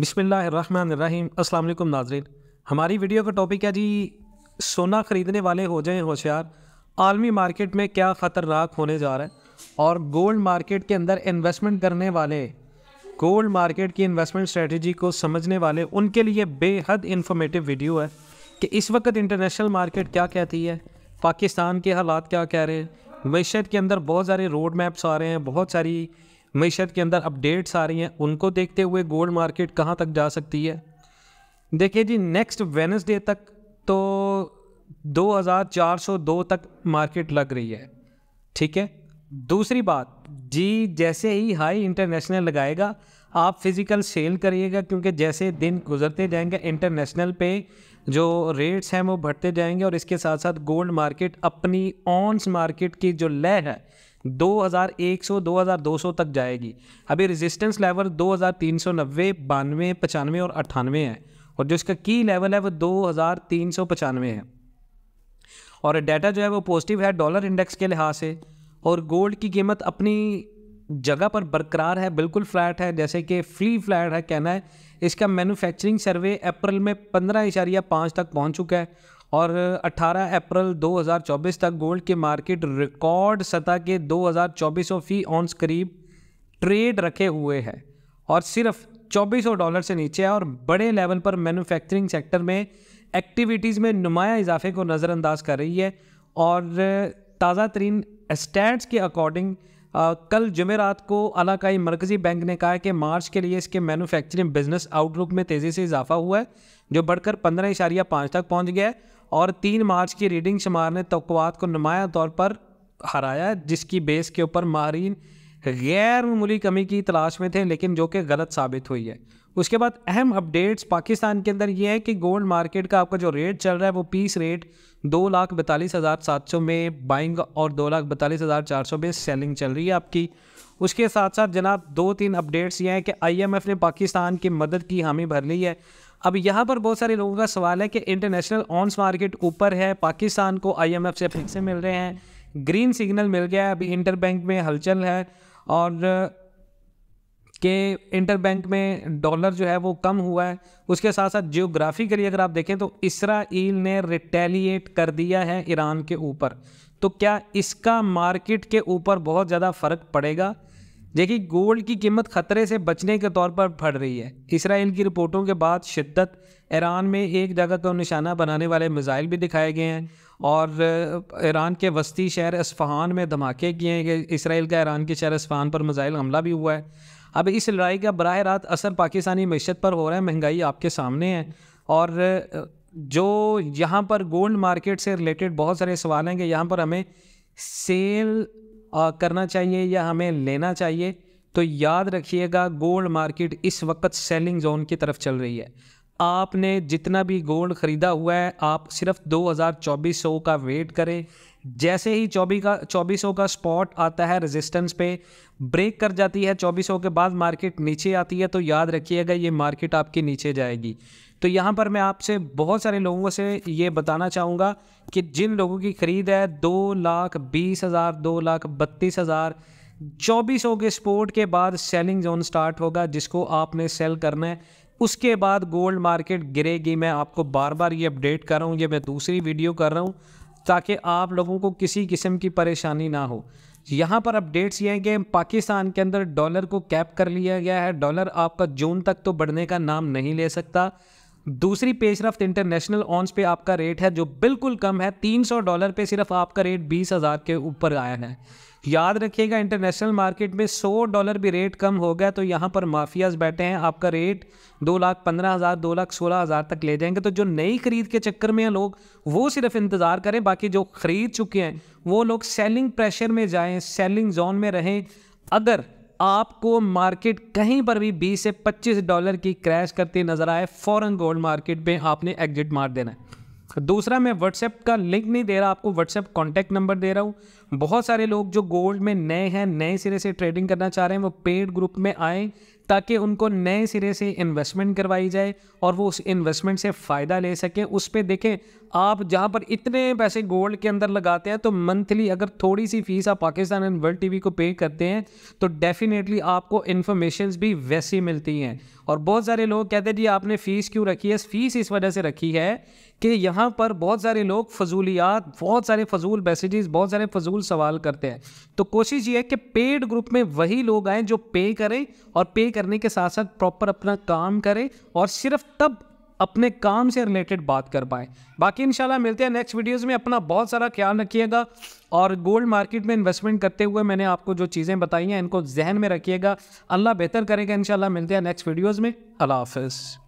बिसमीम् अल्लाम नाजरीन हमारी वीडियो का टॉपिक है जी सोना ख़रीदने वाले हो जाएं होशियार आलमी मार्केट में क्या ख़तरनाक होने जा रहा है और गोल्ड मार्केट के अंदर इन्वेस्टमेंट करने वाले गोल्ड मार्केट की इन्वेस्टमेंट स्ट्रेटजी को समझने वाले उनके लिए बेहद इन्फॉर्मेटिव वीडियो है कि इस वक्त इंटरनेशनल मार्केट क्या कहती है पाकिस्तान के हालात क्या कह रहे हैं मीशत के अंदर बहुत सारे रोड मैप्स आ रहे हैं बहुत सारी मीशत के अंदर अपडेट्स आ रही हैं उनको देखते हुए गोल्ड मार्केट कहाँ तक जा सकती है देखिए जी नेक्स्ट वेनसडे तक तो 2402 तक मार्केट लग रही है ठीक है दूसरी बात जी जैसे ही हाई इंटरनेशनल लगाएगा आप फिज़िकल सेल करिएगा क्योंकि जैसे दिन गुजरते जाएंगे इंटरनेशनल पे जो रेट्स हैं वो बढ़ते जाएंगे और इसके साथ साथ गोल्ड मार्केट अपनी ऑन्स मार्केट की जो लय है 2100 2200 तक जाएगी अभी रेजिस्टेंस लेवल 2390 बानवे पचानवे और अट्ठानवे है और जो इसका की लेवल है वो दो हज़ार तीन सौ पचानवे है और डाटा जो है वो पॉजिटिव है डॉलर इंडेक्स के लिहाज से और गोल्ड की कीमत अपनी जगह पर बरकरार है बिल्कुल फ्लैट है जैसे कि फ्री फ्लैट है कहना है इसका मैन्युफैक्चरिंग सर्वे अप्रैल में पंद्रह इशारिया पाँच तक पहुंच चुका है और 18 अप्रैल 2024 तक गोल्ड के मार्केट रिकॉर्ड सतह के 2,424 फी ऑन्स करीब ट्रेड रखे हुए है और सिर्फ 2400 डॉलर से नीचे है और बड़े लेवल पर मैन्युफैक्चरिंग सेक्टर में एक्टिविटीज़ में नुमाया इजाफे को नज़रअंदाज कर रही है और ताज़ा तरीन स्टैंड के अकॉर्डिंग कल जमेरात को अलाकाई मरकज़ी बैंक ने कहा है कि मार्च के लिए इसके मैनुफैक्चरिंग बिजनेस आउटलुक में तेज़ी से इजाफा हुआ है जो बढ़कर पंद्रह इशारिया पाँच तक पहुँच गया है और तीन मार्च की रीडिंग शुमार ने तोकवात को नुमाया तौर पर हराया जिसकी बेस के ऊपर माहरीन गैर मामूली कमी की तलाश में थे लेकिन जो कि गलत साबित हुई है उसके बाद अहम अपडेट्स पाकिस्तान के अंदर ये है कि गोल्ड मार्केट का आपका जो रेट चल रहा है वो पीस रेट दो लाख बैतालीस हज़ार सात सौ में बाइंग और दो लाख बतालीस हज़ार चार सौ में सेलिंग चल रही है आपकी उसके साथ साथ जनाब दो तीन अपडेट्स ये हैं कि आईएमएफ ने पाकिस्तान की मदद की हामी भर ली है अब यहाँ पर बहुत सारे लोगों का सवाल है कि इंटरनेशनल ऑन्स मार्केट ऊपर है पाकिस्तान को आईएमएफ से पैसे मिल रहे हैं ग्रीन सिग्नल मिल गया है अभी इंटर बैंक में हलचल है और के इंटर बैंक में डॉलर जो है वो कम हुआ है उसके साथ साथ जियोग्राफिकली अगर आप देखें तो इसराइल ने रिटेलिएट कर दिया है ईरान के ऊपर तो क्या इसका मार्केट के ऊपर बहुत ज़्यादा फ़र्क पड़ेगा देखिए गोल्ड की कीमत खतरे से बचने के तौर पर बढ़ रही है इसराइल की रिपोर्टों के बाद शिद्दत ईरान में एक जगह का तो निशाना बनाने वाले मिसाइल भी दिखाए गए हैं और ईरान के वस्ती शहर इस्फहान में धमाके किए हैं कि इसराइल का ईरान के शहर इस्फहान पर मिसाइल हमला भी हुआ है अब इस लड़ाई का बरह रात असर पाकिस्तानी मीशत पर हो रहा है महंगाई आपके सामने है और जो यहाँ पर गोल्ड मार्केट से रिलेटेड बहुत सारे सवाल हैं कि यहाँ पर हमें सेल करना चाहिए या हमें लेना चाहिए तो याद रखिएगा गोल्ड मार्केट इस वक्त सेलिंग जोन की तरफ चल रही है आपने जितना भी गोल्ड ख़रीदा हुआ है आप सिर्फ 2400 का वेट करें जैसे ही चौबीस का चौबीस का स्पॉट आता है रेजिस्टेंस पे ब्रेक कर जाती है चौबीस के बाद मार्केट नीचे आती है तो याद रखिएगा ये मार्केट आपके नीचे जाएगी तो यहाँ पर मैं आपसे बहुत सारे लोगों से ये बताना चाहूँगा कि जिन लोगों की ख़रीद है दो लाख बीस हज़ार दो लाख बत्तीस हज़ार चौबीस सौ के स्पोर्ट के बाद सेलिंग जोन स्टार्ट होगा जिसको आपने सेल करना है उसके बाद गोल्ड मार्केट गिरेगी मैं आपको बार बार ये अपडेट कर रहा हूँ ये मैं दूसरी वीडियो कर रहा हूँ ताकि आप लोगों को किसी किस्म की परेशानी ना हो यहाँ पर अपडेट्स ये हैं कि पाकिस्तान के अंदर डॉलर को कैप कर लिया गया है डॉलर आपका जून तक तो बढ़ने का नाम नहीं ले सकता दूसरी पेशरफ्त इंटरनेशनल ऑन्स पे आपका रेट है जो बिल्कुल कम है 300 डॉलर पे सिर्फ आपका रेट बीस हज़ार के ऊपर आया है याद रखिएगा इंटरनेशनल मार्केट में 100 डॉलर भी रेट कम हो गया तो यहाँ पर माफियाज बैठे हैं आपका रेट दो लाख पंद्रह हज़ार दो लाख सोलह हज़ार तक ले जाएंगे तो जो नई खरीद के चक्कर में हैं लोग वो सिर्फ इंतज़ार करें बाकी जो खरीद चुके हैं वो लोग सेलिंग प्रेशर में जाएँ सेलिंग जोन में रहें अगर आपको मार्केट कहीं पर भी 20 से 25 डॉलर की क्रैश करती नज़र आए फॉरन गोल्ड मार्केट में आपने एग्जिट मार देना है दूसरा मैं व्हाट्सएप का लिंक नहीं दे रहा आपको व्हाट्सएप कॉन्टैक्ट नंबर दे रहा हूँ बहुत सारे लोग जो गोल्ड में नए हैं नए सिरे से ट्रेडिंग करना चाह रहे हैं वो पेड ग्रुप में आए ताकि उनको नए सिरे से इन्वेस्टमेंट करवाई जाए और वो उस इन्वेस्टमेंट से फ़ायदा ले सकें उस पर देखें आप जहाँ पर इतने पैसे गोल्ड के अंदर लगाते हैं तो मंथली अगर थोड़ी सी फीस आप पाकिस्तान एंड वर्ल्ड टीवी को पे करते हैं तो डेफिनेटली आपको इन्फॉर्मेशन भी वैसी मिलती हैं और बहुत सारे लोग कहते हैं जी आपने फ़ीस क्यों रखी है फ़ीस इस वजह से रखी है कि यहाँ पर बहुत सारे लोग फजूलियात बहुत सारे फजूल मैसेजेस बहुत सारे फजूल सवाल करते हैं तो कोशिश ये है कि पेड ग्रुप में वही लोग आएँ जो पे करें और पे करने के साथ साथ प्रॉपर अपना काम करें और सिर्फ तब अपने काम से रिलेटेड बात कर पाए बाकी इंशाल्लाह मिलते हैं नेक्स्ट वीडियोस में अपना बहुत सारा ख्याल रखिएगा और गोल्ड मार्केट में इन्वेस्टमेंट करते हुए मैंने आपको जो चीज़ें बताई हैं इनको जहन में रखिएगा अल्लाह बेहतर करेगा इंशाल्लाह मिलते हैं नेक्स्ट वीडियोज़ में अल्लाह हाफिज